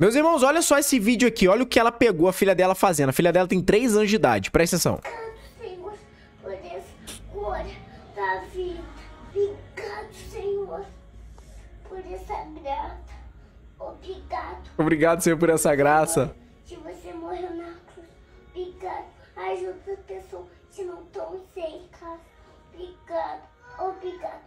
Meus irmãos, olha só esse vídeo aqui. Olha o que ela pegou a filha dela fazendo. A filha dela tem 3 anos de idade. Presta atenção. Senhor, por cor da vida. Obrigado, Senhor, por essa graça. Obrigado. Obrigado, Senhor, por essa graça. Se você morreu na cruz, obrigado. Ajuda as pessoas que não estão sem casa. Obrigado. Obrigado.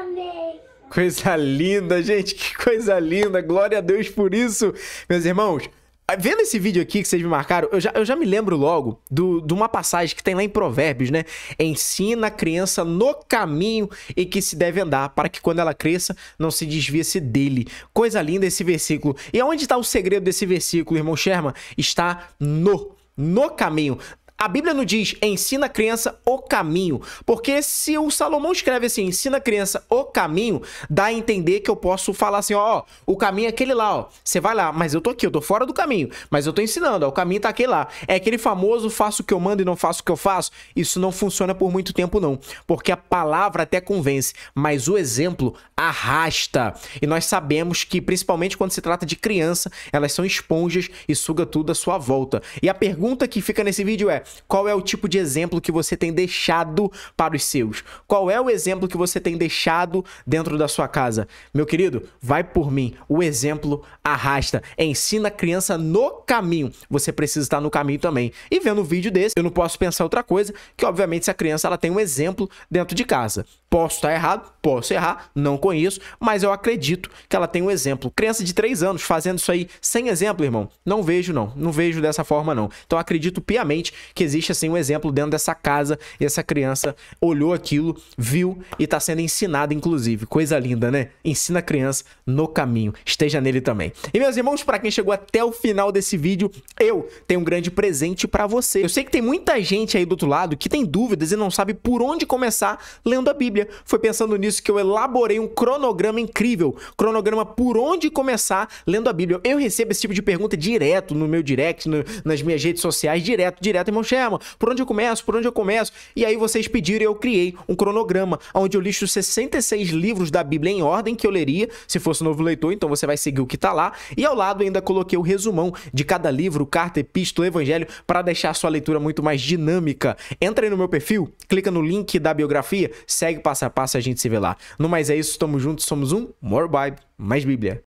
Amém coisa linda, gente, que coisa linda. Glória a Deus por isso, meus irmãos. Ah, vendo esse vídeo aqui que vocês me marcaram, eu já, eu já me lembro logo do, de uma passagem que tem lá em Provérbios, né? Ensina a criança no caminho em que se deve andar, para que quando ela cresça, não se desvie-se dele. Coisa linda esse versículo. E onde está o segredo desse versículo, irmão Sherman? Está no no caminho. A Bíblia não diz: ensina a criança o caminho. Porque se o Salomão escreve assim, ensina a criança o caminho, dá a entender que eu posso falar assim: ó, o caminho é aquele lá, ó. Você vai lá, mas eu tô aqui, eu tô fora do caminho, mas eu tô ensinando, ó, o caminho tá aquele lá. É aquele famoso faço o que eu mando e não faço o que eu faço. Isso não funciona por muito tempo, não. Porque a palavra até convence, mas o exemplo arrasta. E nós sabemos que, principalmente quando se trata de criança, elas são esponjas e suga tudo à sua volta. E a pergunta que fica nesse vídeo é: qual é o tipo de exemplo que você tem deixado para os seus? Qual é o exemplo que você tem deixado dentro da sua casa? Meu querido, vai por mim. O exemplo arrasta. Ensina a criança no caminho. Você precisa estar no caminho também. E vendo um vídeo desse, eu não posso pensar outra coisa que, obviamente, se a criança ela tem um exemplo dentro de casa. Posso estar errado, posso errar, não conheço, mas eu acredito que ela tem um exemplo. Criança de 3 anos fazendo isso aí sem exemplo, irmão. Não vejo, não. Não vejo dessa forma, não. Então acredito piamente que existe assim um exemplo dentro dessa casa e essa criança olhou aquilo, viu e está sendo ensinada, inclusive. Coisa linda, né? Ensina a criança no caminho. Esteja nele também. E meus irmãos, para quem chegou até o final desse vídeo, eu tenho um grande presente para você. Eu sei que tem muita gente aí do outro lado que tem dúvidas e não sabe por onde começar lendo a Bíblia. Foi pensando nisso que eu elaborei um cronograma incrível, cronograma por onde começar lendo a Bíblia. Eu recebo esse tipo de pergunta direto no meu direct, no, nas minhas redes sociais, direto, direto, irmãos por onde eu começo? Por onde eu começo? E aí vocês pediram e eu criei um cronograma onde eu listo 66 livros da Bíblia em ordem que eu leria, se fosse novo leitor, então você vai seguir o que tá lá. E ao lado ainda coloquei o resumão de cada livro, carta, epístola, evangelho, para deixar a sua leitura muito mais dinâmica. Entra aí no meu perfil, clica no link da biografia, segue passo a passo, a gente se vê lá. No mais é isso, tamo junto, somos um More Bible, mais Bíblia.